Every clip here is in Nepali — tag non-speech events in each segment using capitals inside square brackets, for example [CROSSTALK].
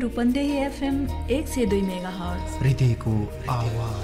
रूपन्देही एफएम एक से दुई मेगा हर्ट हृदयको आवाज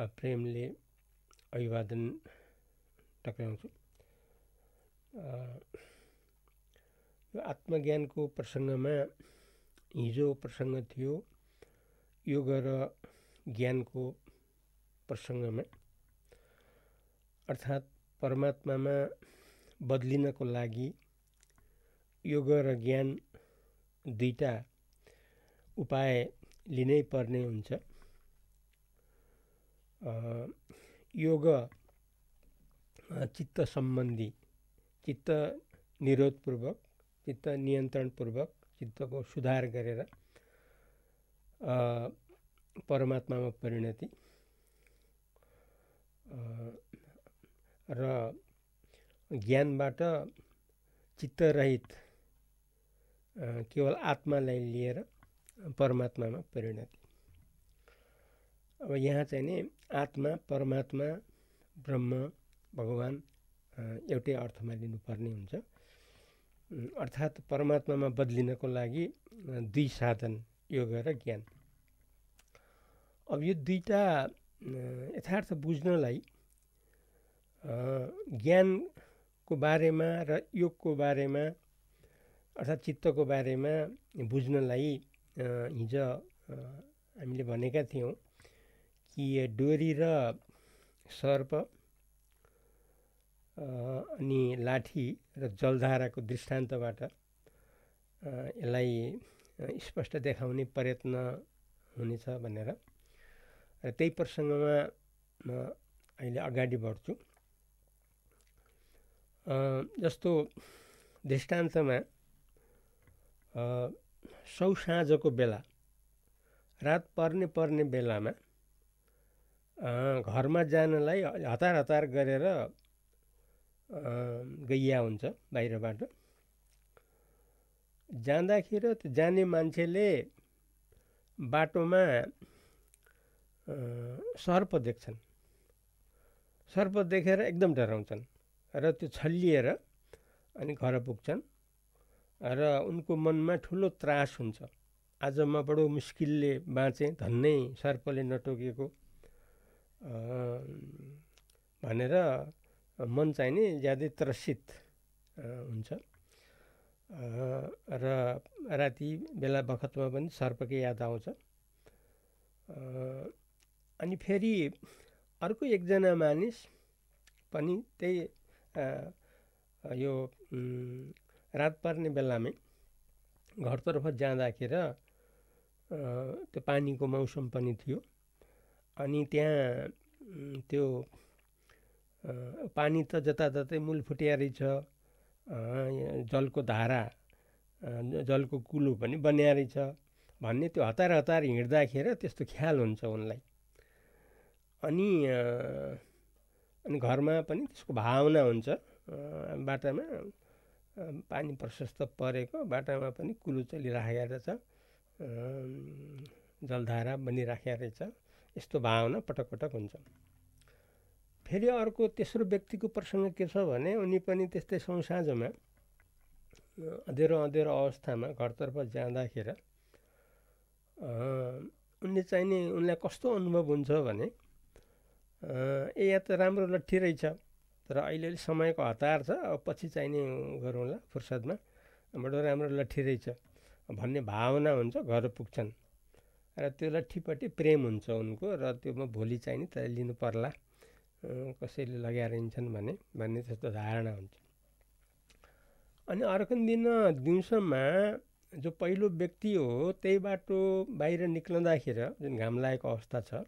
प्रेमले अभिवादन टक्राउँछु यो आत्मज्ञानको प्रसङ्गमा हिजो प्रसङ्ग थियो योग र ज्ञानको प्रसङ्गमा अर्थात् परमात्मामा बदलिनको लागि योग र ज्ञान दुईवटा उपाय लिनै पर्ने हुन्छ योग चित्त सम्बन्धी चित्त निरोधपूर्वक चित्त नियन्त्रणपूर्वक चित्तको सुधार गरेर परमात्मामा परिणति र ज्ञानबाट चित्तरहित केवल आत्मालाई लिएर परमात्मामा परिणति अब यहाँ चाहिँ नि आत्मा परमात्मा ब्रह्म भगवान् एउटै अर्थमा लिनुपर्ने हुन्छ अर्थात् परमात्मामा बदलिनको लागि दुई साधन योग र ज्ञान अब यो दुईवटा यथार्थ बुझ्नलाई ज्ञानको बारेमा र योगको बारेमा अर्थात् चित्तको बारेमा बुझ्नलाई हिजो हामीले भनेका थियौँ कि डोरी र सर्प अनि लाठी र जलधाराको दृष्टान्तबाट यसलाई स्पष्ट देखाउने प्रयत्न हुनेछ भनेर र त्यही प्रसङ्गमा म अहिले अगाडि बढ्छु जस्तो दृष्टान्तमा सौ साँझको बेला रात पर्ने पर्ने बेलामा घरमा जानलाई हतार हतार गरेर गइया हुन्छ बाहिरबाट जाँदाखेरि त्यो जाने मान्छेले बाटोमा सर्प देख्छन् सर्प देखेर एकदम डराउँछन् र त्यो छल्लिएर अनि घर पुग्छन् र उनको मनमा ठुलो त्रास हुन्छ आज म बडो मुस्किलले बाँचेँ धन्नै सर्पले नटोकेको भनेर मन चाहिँ नि ज्यादै त्रसित हुन्छ र राति बेला बखतमा पनि सर्पकै याद आउँछ अनि फेरि अर्को एकजना मानिस पनि त्यही यो रात पर्ने बेलामै घरतर्फ जाँदाखेरि त्यो पानीको मौसम पनि थियो अनि त्यहाँ त्यो पानी त जताततै मूल फुटियारी छ जलको धारा जलको कुलो पनि बन्यारी छ भन्ने त्यो हतार हतार हिँड्दाखेरि त्यस्तो ख्याल हुन्छ उनलाई अनि अनि घरमा पनि त्यसको भावना हुन्छ बाटामा पानी प्रशस्त परेको बाटामा पनि कुलो चलिराखेको रहेछ जलधारा बनिराखेको रहेछ यस्तो भावना पटक पटक हुन्छ फेरि अर्को तेस्रो व्यक्तिको प्रसङ्ग के छ भने उनी पनि त्यस्तै संसाजमा अँधेरो अँधेरो अवस्थामा घरतर्फ जाँदाखेरि उनले नि उनलाई कस्तो अनुभव हुन्छ भने ए या त राम्रो लट्ठी रहेछ तर अहिले अलिक समयको हतार छ अब पछि चाहिने गरौँला फुर्सदमा बडो राम्रो लट्ठी रहेछ भन्ने भावना हुन्छ घर पुग्छन् र त्यो लट्ठीपट्टि प्रेम हुन्छ उनको र त्योमा भोलि चाहिने त्यसलाई लिनु पर्ला कसैले लगाएर हिँड्छन् भने भन्ने त्यस्तो धारणा हुन्छ अनि अर्को दिन दिउँसोमा जो पहिलो व्यक्ति हो त्यही बाटो बाहिर निक्लँदाखेरि जुन घाम लागेको अवस्था छ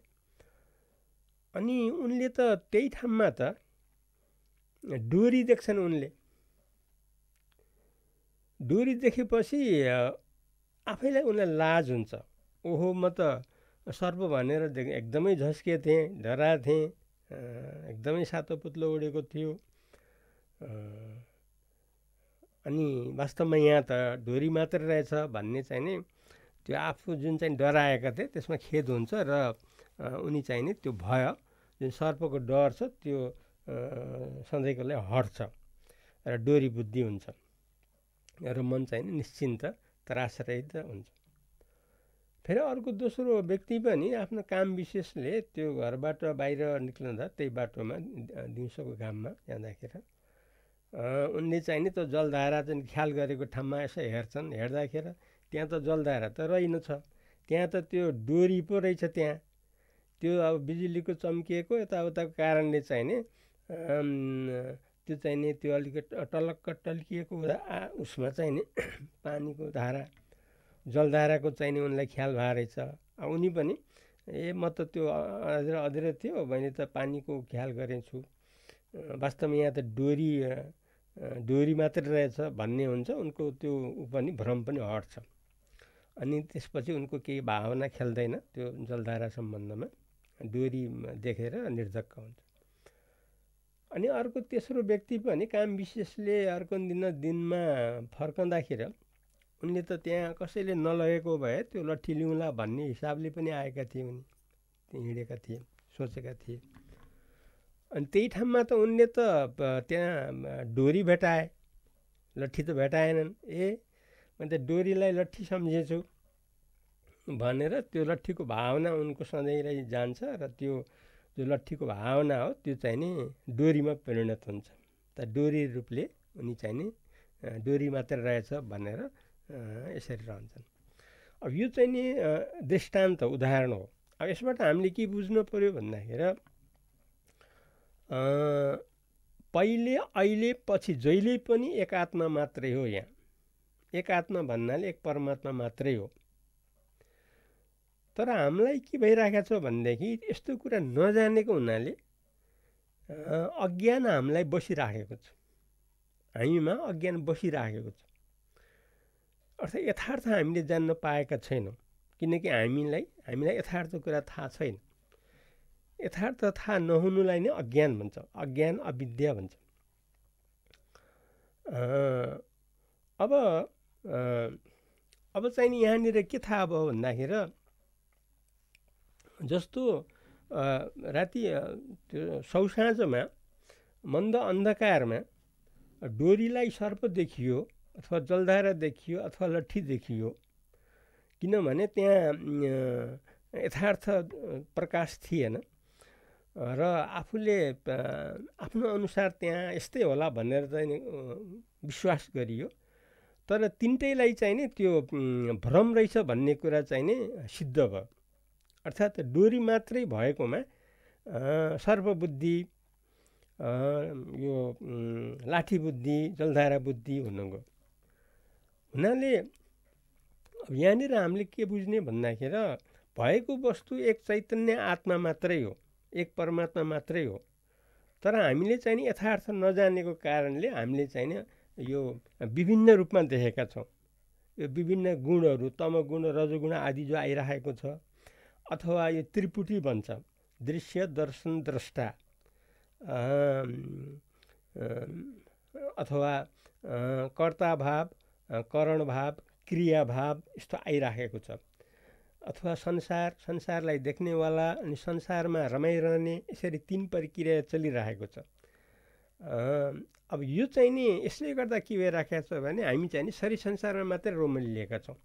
अनि उनले त त्यही ठाउँमा त डोरी देख्छन् उनले डोरी देखेपछि आफैलाई उनलाई लाज हुन्छ ओहो म त सर्प भनेर एकदमै झस्किए थिएँ डराएको थिएँ एकदमै सातो पुत्लो उडेको थियो अनि वास्तवमा यहाँ त डोरी मात्र रहेछ भन्ने चाहिँ नि त्यो आफू जुन चाहिँ डराएका थिए त्यसमा खेद हुन्छ र उनी चाहिँ नि त्यो भय जुन सर्पको डर छ त्यो सधैँको लागि हट्छ र डोरी बुद्धि हुन्छ र मन चाहिँ निश्चिन्त त्रासरहित हुन्छ फेरि अर्को दोस्रो व्यक्ति पनि आफ्नो काम विशेषले त्यो घरबाट बाहिर निस्कँदा त्यही बाटोमा दिउँसोको घाममा जाँदाखेरि उनले चाहिँ नि त जलधारा चाहिँ ख्याल गरेको ठाउँमा यसो हेर्छन् हेर्दाखेर त्यहाँ त जलधारा त छ त्यहाँ त त्यो डोरी पो रहेछ त्यहाँ त्यो अब बिजुलीको चम्किएको यताउताको कारणले चाहिँ नि त्यो चाहिँ नि त्यो अलिक टलक्क टल्किएको उसमा चाहिँ नि [CLEARS THROAT] पानीको धारा जलधाराको चाहिने उनलाई ख्याल भएको रहेछ उनी पनि ए म त त्यो अझ अधेर थियो मैले त पानीको ख्याल गरेछु वास्तवमा यहाँ त डोरी डोरी मात्र रहेछ भन्ने हुन्छ उनको त्यो ऊ पनि भ्रम पनि हट्छ अनि त्यसपछि उनको केही भावना खेल्दैन त्यो जलधारा सम्बन्धमा डोरी देखेर निर्धक्क हुन्छ अनि अर्को तेस्रो व्यक्ति पनि काम विशेषले अर्को दिन दिनमा फर्काउँदाखेरि उनले त त्यहाँ कसैले नलगेको भए त्यो लट्ठी लिउँला भन्ने हिसाबले पनि आएका थिए उनी हिँडेका थिए सोचेका थिए अनि त्यही ठाउँमा त उनले त त्यहाँ डोरी भेटाए लट्ठी त भेटाएनन् ए म त डोरीलाई लट्ठी सम्झेछु भनेर त्यो लट्ठीको भावना उनको सधैँलाई जान्छ र त्यो जो लट्ठीको भावना हो त्यो चाहिँ नि डोरीमा परिणत हुन्छ त डोरी रूपले उनी चाहिँ नि डोरी मात्र रहेछ भनेर यसरी रहन्छन् अब यो चाहिँ नि दृष्टान्त उदाहरण हो अब यसबाट हामीले के बुझ्नु पऱ्यो भन्दाखेरि पहिले अहिले पछि जहिले पनि एक मात्रै हो यहाँ एक भन्नाले एक परमात्मा मात्रै हो तर हामीलाई के भइरहेको छ भनेदेखि यस्तो कुरा नजानेको हुनाले अज्ञान हामीलाई बसिराखेको छ हामीमा अज्ञान बसिराखेको छ अर्थात् यथार्थ हामीले जान्न पाएका छैनौँ किनकि हामीलाई हामीलाई यथार्थ कुरा थाहा छैन यथार्थ थाहा नहुनुलाई नै अज्ञान भन्छ अज्ञान अविद्या भन्छ अब अब चाहिँ नि यहाँनिर के थाहा भयो भन्दाखेरि जस्तो राति त्यो सौसाँझमा मन्द अन्धकारमा डोरीलाई सर्प देखियो अथवा जलधारा देखियो अथवा लट्ठी देखियो किनभने त्यहाँ यथार्थ प्रकाश थिएन र आफूले आफ्नो अनुसार त्यहाँ यस्तै होला भनेर चाहिँ विश्वास गरियो तर तिनटैलाई चाहिँ नि त्यो भ्रम रहेछ भन्ने कुरा चाहिँ नि सिद्ध भयो अर्थात् डोरी मात्रै भएकोमा सर्वबुद्धि यो लाठी बुद्धि जलधारा बुद्धि हुनु गयो हुनाले अब यहाँनिर हामीले के बुझ्ने भन्दाखेरि भएको वस्तु एक चैतन्य आत्मा मात्रै हो एक परमात्मा मात्रै हो तर हामीले चाहिँ यथार्थ नजानेको कारणले हामीले चाहिँ यो विभिन्न रूपमा देखेका छौँ यो विभिन्न गुणहरू तमगुण रजगुण आदि जो आइरहेको छ अथवा यो त्रिपुटी भन्छ दृश्य दर्शन द्रष्टा अथवा कर्ताभाव करणभाव क्रियाभाव यस्तो आइराखेको छ अथवा संसार संसारलाई देख्नेवाला अनि संसारमा रमाइरहने यसरी तिन प्रक्रिया चलिरहेको छ अब यो चाहिँ नि यसले गर्दा के भइराखेको छ भने हामी चाहिँ नि शरीर संसारमा मात्रै लिएका छौँ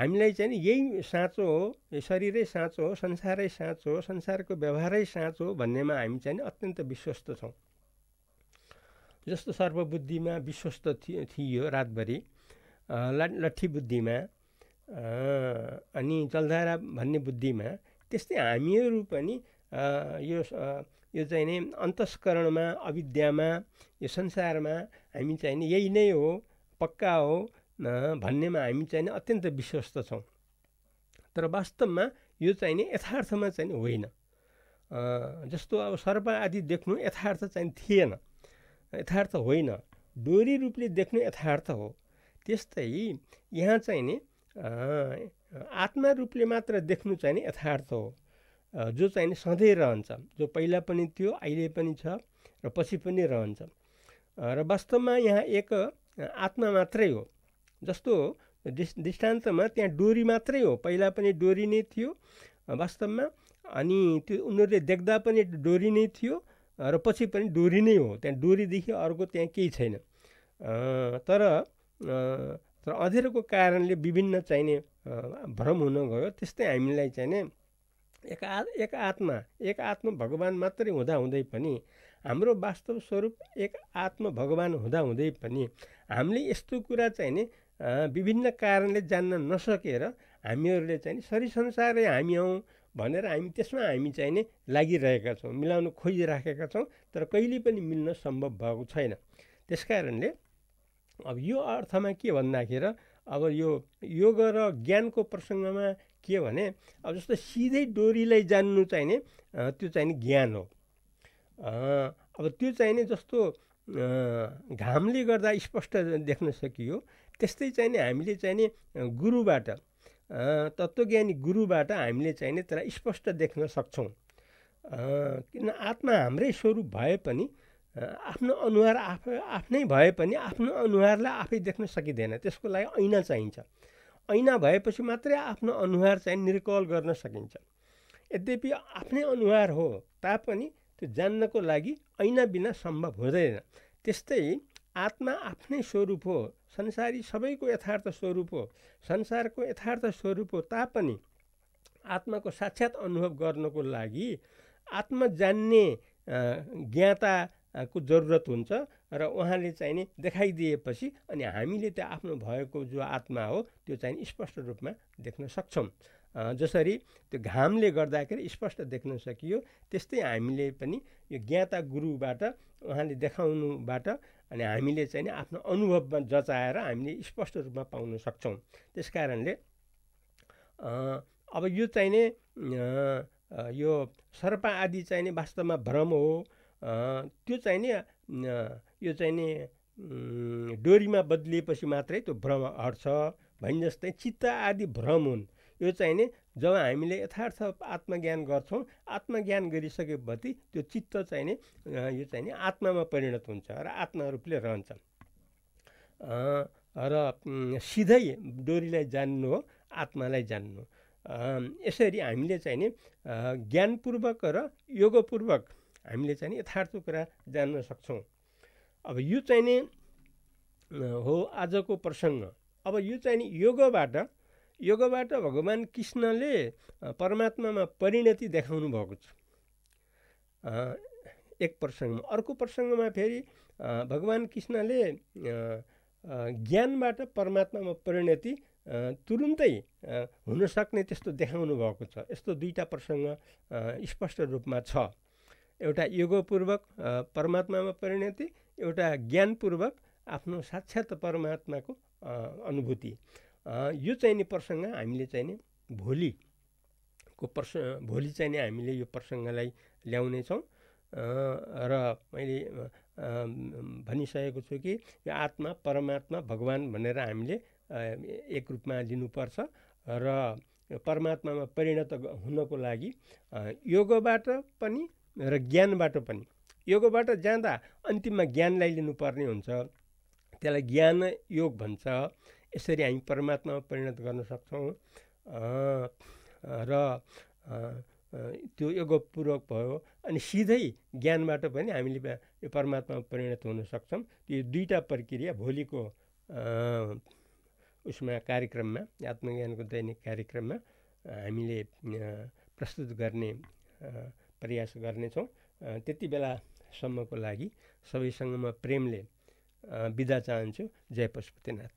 हामीलाई चाहिँ नि यही साँचो हो शरीरै साँचो हो संसारै साँचो हो संसारको व्यवहारै साँचो हो भन्नेमा हामी चाहिँ नि अत्यन्त विश्वस्त छौँ जस्तो सर्वबुद्धिमा विश्वस्त थियो रातभरि लट्ठी बुद्धिमा अनि जलधारा भन्ने बुद्धिमा त्यस्तै हामीहरू पनि यो यो चाहिँ नै अन्तस्करणमा अविद्यामा यो संसारमा हामी चाहिने यही नै हो पक्का हो भन्नेमा हामी चाहिँ अत्यन्त विश्वस्त छौँ तर वास्तवमा यो चाहिँ नि यथार्थमा चाहिँ होइन जस्तो अब सर्प आदि देख्नु यथार्थ चाहिँ थिएन यथार्थ होइन डोरी रूपले देख्नु यथार्थ हो त्यस्तै यहाँ चाहिँ नि आत्मा रूपले मात्र देख्नु चाहिँ नि यथार्थ हो जो चाहिँ नि सधैँ रहन्छ जो पहिला पनि थियो अहिले पनि छ र पछि पनि रहन्छ र वास्तवमा यहाँ एक आत्मा मात्रै हो जस्तो दृष्टान्तमा त्यहाँ डोरी मात्रै हो पहिला पनि डोरी नै थियो वास्तवमा अनि त्यो उनीहरूले देख्दा पनि डोरी नै थियो र पछि पनि डोरी नै हो त्यहाँ डोरीदेखि अर्को त्यहाँ केही छैन तर तर अँधेरोको कारणले विभिन्न चाहिने भ्रम हुन गयो त्यस्तै हामीलाई चाहिने एक आ एक आत्मा एक आत्मा भगवान् मात्रै हुँदाहुँदै पनि हाम्रो वास्तव स्वरूप एक आत्मा भगवान् हुँदाहुँदै पनि हामीले यस्तो कुरा चाहिँ नि विभिन्न कारणले जान्न नसकेर हामीहरूले चाहिँ सरी संसारै हामी हौँ भनेर हामी त्यसमा हामी चाहिँ चाहिने लागिरहेका छौँ मिलाउन खोजिराखेका छौँ तर कहिले पनि मिल्न सम्भव भएको छैन त्यस कारणले अब यो अर्थमा के भन्दाखेरि अब यो योग र ज्ञानको प्रसङ्गमा के भने अब जस्तो सिधै डोरीलाई जान्नु चाहिने त्यो चाहिने ज्ञान हो अब त्यो चाहिने जस्तो घामले गर्दा स्पष्ट देख्न सकियो त्यस्तै चाहिँ नि हामीले चाहिँ नि गुरुबाट तत्त्वज्ञानी गुरुबाट हामीले चाहिँ चाहिने त्यसलाई स्पष्ट देख्न सक्छौँ किन आत्मा हाम्रै स्वरूप भए पनि आफ्नो अनुहार आफै आफ्नै भए पनि आफ्नो अनुहारलाई आफै देख्न सकिँदैन त्यसको लागि ऐना चाहिन्छ ऐना भएपछि मात्रै आफ्नो अनुहार चाहिँ निर्कल गर्न सकिन्छ यद्यपि आफ्नै अनुहार हो तापनि त्यो जान्नको लागि ऐना बिना सम्भव हुँदैन त्यस्तै आत्मा आफ्नै स्वरूप हो संसारी सबैको यथार्थ स्वरूप हो संसारको यथार्थ स्वरूप हो तापनि आत्माको साक्षात अनुभव गर्नको लागि आत्मा जान्ने ज्ञाताको जरुरत हुन्छ र उहाँले चाहिने देखाइदिएपछि अनि हामीले त्यो आफ्नो भएको जो आत्मा हो त्यो चाहिँ स्पष्ट रूपमा देख्न सक्छौँ जसरी त्यो घामले गर्दाखेरि स्पष्ट देख्न सकियो त्यस्तै हामीले पनि यो ज्ञाता गुरुबाट उहाँले देखाउनुबाट अनि हामीले चाहिँ नि आफ्नो अनुभवमा जचाएर हामीले स्पष्ट रूपमा पाउन सक्छौँ त्यस कारणले अब यो चाहिँ चाहिने यो सर्पा आदि चाहिँ नि वास्तवमा भ्रम हो त्यो चाहिँ नि यो चाहिँ नि डोरीमा बद्लिएपछि मात्रै त्यो भ्रम हट्छ भने जस्तै चित्त आदि भ्रम हुन् यो चाहिँ नि जब हामीले यथार्थ आत्मज्ञान गर्छौँ आत्मज्ञान गरिसकेपछि त्यो चित्त चाहिँ नि यो चाहिँ नि आत्मामा परिणत हुन्छ र आत्मा रूपले रहन्छ र सिधै डोरीलाई जान्नु हो आत्मालाई जान्नु यसरी हामीले चाहिँ नि ज्ञानपूर्वक र योगपूर्वक हामीले चाहिँ नि यथार्थ कुरा जान्न सक्छौँ अब यो चाहिँ नि हो आजको प्रसङ्ग अब यो चाहिँ नि योगबाट योगबाट भगवान् कृष्णले परमात्मामा परिणति देखाउनु भएको छ एक प्रसङ्गमा अर्को प्रसङ्गमा फेरि भगवान् कृष्णले ज्ञानबाट परमात्मामा परिणति तुरुन्तै हुनसक्ने त्यस्तो देखाउनु भएको छ यस्तो दुईवटा प्रसङ्ग स्पष्ट रूपमा छ एउटा योगपूर्वक परमात्मामा परिणति एउटा ज्ञानपूर्वक आफ्नो साक्षात परमात्माको अनुभूति यो चाहिँ नि प्रसङ्ग हामीले चाहिँ नि भोलिको प्रस भोलि चाहिँ नि हामीले यो प्रसङ्गलाई ल्याउनेछौँ र मैले भनिसकेको छु कि यो आत्मा परमात्मा भगवान् भनेर हामीले एक रूपमा लिनुपर्छ र परमात्मामा परिणत हुनको लागि योगबाट पनि र ज्ञानबाट पनि योगबाट जाँदा अन्तिममा ज्ञानलाई लिनुपर्ने हुन्छ त्यसलाई ज्ञान योग भन्छ यसरी हामी परमात्मामा परिणत गर्न सक्छौँ र त्यो योगपूर्वक भयो अनि सिधै ज्ञानबाट पनि हामीले यो परमात्मामा परिणत हुन सक्छौँ यो दुईवटा प्रक्रिया भोलिको उसमा कार्यक्रममा आत्मज्ञानको दैनिक कार्यक्रममा हामीले प्रस्तुत गर्ने प्रयास गर्नेछौँ त्यति बेलासम्मको लागि सबैसँग म प्रेमले बिदा चाहन्छु जय पशुपतिनाथ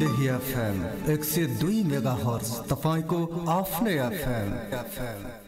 डेही एफ एक से दुई मेगा हॉर्स तपाईको आफ्नै एफ एम